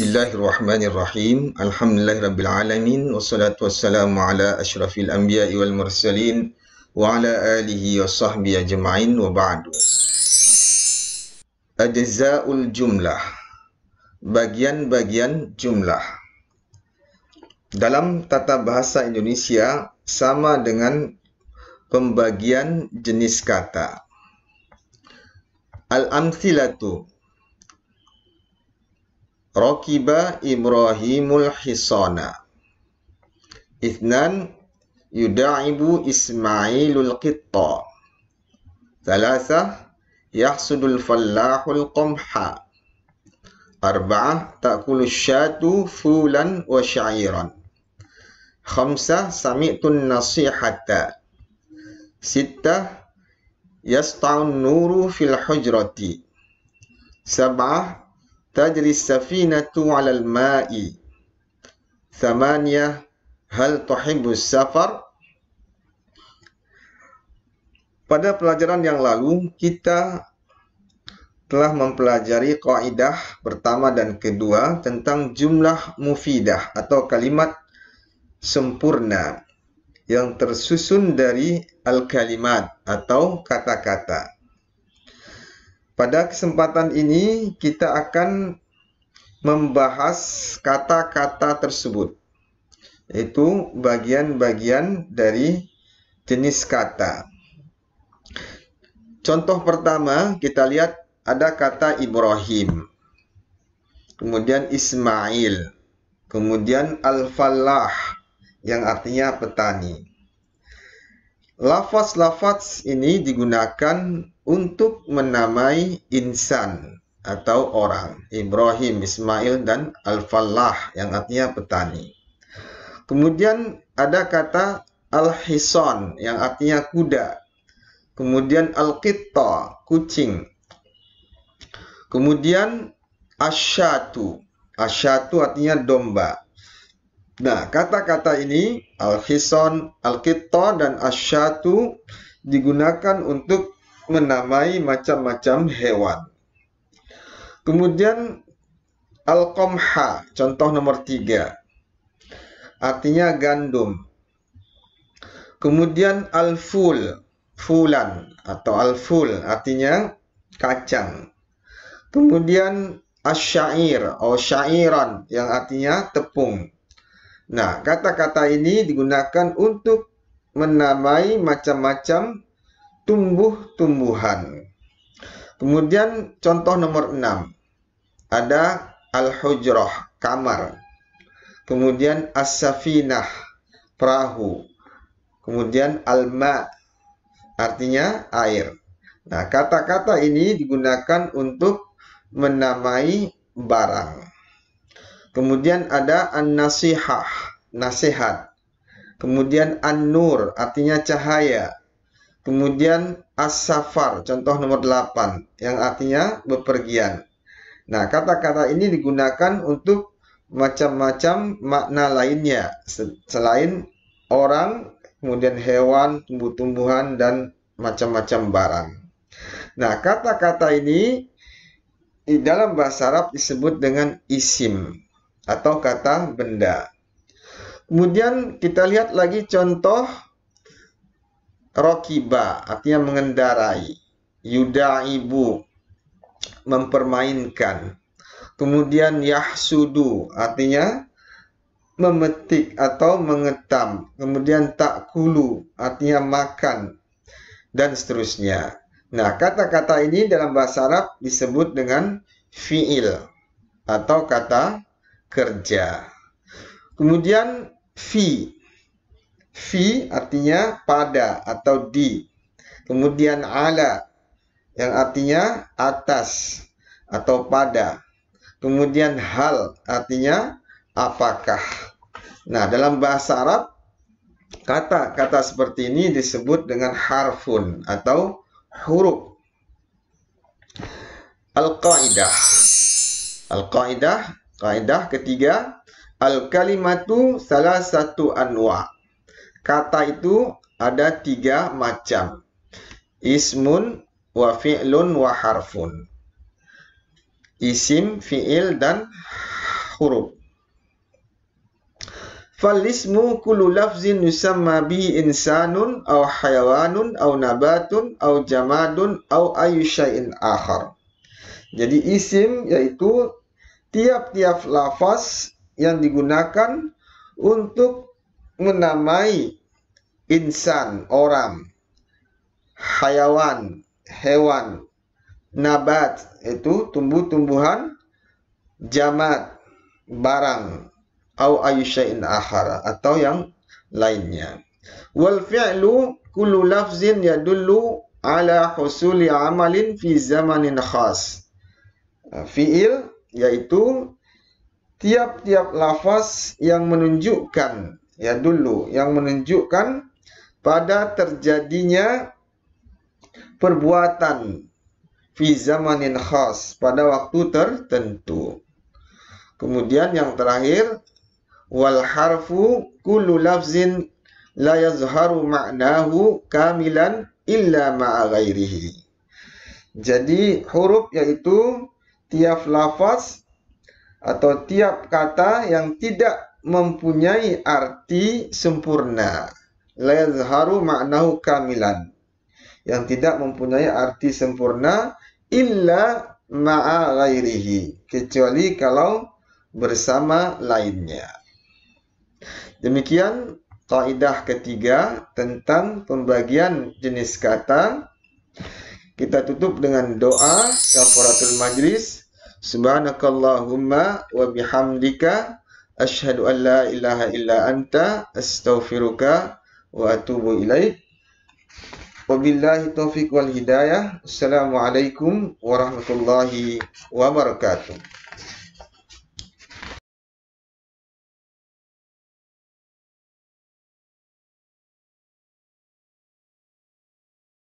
Bismillahirrahmanirrahim. Alhamdulillahirabbil wassalatu wassalamu ala ashrafil anbiya'i wal mursalin wa ala alihi wa sahbihi ajma'in wa ba'du. Ajzaul jumlah. Bagian-bagian jumlah. Dalam tata bahasa Indonesia sama dengan pembagian jenis kata. Al-amthilatu Rokiba Ibrahimul Hisona Ithnan Yuda'ibu Ismailul Qitta Thalatha Yahsudul Fallahul Qumha. Arba'ah Ta'kulu Syatu Fulan wa Syairan Khamsah Sami'tun Nasihata Sittah Yasta'un Nuru Fil Hujrati Sab'ah tajri safinatu 'alal ma'i. Thamaniyah hal tuhibbus safar? Pada pelajaran yang lalu kita telah mempelajari kaidah pertama dan kedua tentang jumlah mufidah atau kalimat sempurna yang tersusun dari al-kalimat atau kata-kata. Pada kesempatan ini kita akan membahas kata-kata tersebut, yaitu bagian-bagian dari jenis kata. Contoh pertama kita lihat ada kata Ibrahim, kemudian Ismail, kemudian Al-Falah yang artinya petani. Lafaz-lafaz ini digunakan untuk menamai insan atau orang, Ibrahim, Ismail, dan Al-Fallah yang artinya petani. Kemudian ada kata Al-Hison yang artinya kuda. Kemudian Al-Qitta, kucing. Kemudian Asyatu. Asyatu artinya domba. Nah, kata-kata ini al-hison, al-kitto dan asyatu digunakan untuk menamai macam-macam hewan. Kemudian al komha contoh nomor tiga. Artinya gandum. Kemudian al-ful, fulan atau al-ful artinya kacang. Kemudian asyair atau syairan yang artinya tepung. Nah, kata-kata ini digunakan untuk menamai macam-macam tumbuh-tumbuhan. Kemudian contoh nomor enam Ada al-hujrah, kamar. Kemudian as-safinah, perahu. Kemudian al-ma, artinya air. Nah, kata-kata ini digunakan untuk menamai barang. Kemudian ada an-nasihah, nasihat. Kemudian an-nur, artinya cahaya. Kemudian as-safar, contoh nomor 8, yang artinya bepergian. Nah, kata-kata ini digunakan untuk macam-macam makna lainnya selain orang, kemudian hewan, tumbuh-tumbuhan dan macam-macam barang. Nah, kata-kata ini di dalam bahasa Arab disebut dengan isim atau kata benda. Kemudian kita lihat lagi contoh rokiba artinya mengendarai, yuda ibu mempermainkan. Kemudian yahsudu artinya memetik atau mengetam. Kemudian takkulu artinya makan dan seterusnya. Nah, kata-kata ini dalam bahasa Arab disebut dengan fi'il atau kata kerja. Kemudian fi. Fi artinya pada atau di. Kemudian ala yang artinya atas atau pada. Kemudian hal artinya apakah. Nah, dalam bahasa Arab kata-kata seperti ini disebut dengan harfun atau huruf. Al-Qaidah. Al-Qaidah Kaidah ketiga, al-kalimatu salah satu anwa. Kata itu ada tiga macam. Ismun wa fi'lun wa harfun. Isim, fi'il, dan huruf. Falismu kulu lafzin yusamma bihi insanun au hayawanun au nabatun au jamadun au ayu syai'in akhar. Jadi isim yaitu tiap-tiap lafaz yang digunakan untuk menamai insan, orang, hayawan, hewan, nabat, itu tumbuh-tumbuhan, jamat, barang, au ayusyain akhara, atau yang lainnya. Wal fi'lu kullu lafzin yadullu ala husuli amalin fi zamanin khas. Fi'il yaitu tiap-tiap lafaz yang menunjukkan ya dulu yang menunjukkan pada terjadinya perbuatan fi zamanin khas pada waktu tertentu. Kemudian yang terakhir wal harfu kullu lafzin la yazharu ma'nahu kamilan illa ma'a ghairihi. Jadi huruf yaitu tiap lafaz atau tiap kata yang tidak mempunyai arti sempurna. Lezharu maknahu kamilan. Yang tidak mempunyai arti sempurna illa ma'a ghairihi. Kecuali kalau bersama lainnya. Demikian kaidah ketiga tentang pembagian jenis kata Kita tutup dengan doa kafaratul majlis. Subhanakallahumma wa bihamdika asyhadu an la ilaha illa anta astaghfiruka wa atubu ilaik. Wabillahi taufiq wal hidayah. Assalamualaikum warahmatullahi wabarakatuh.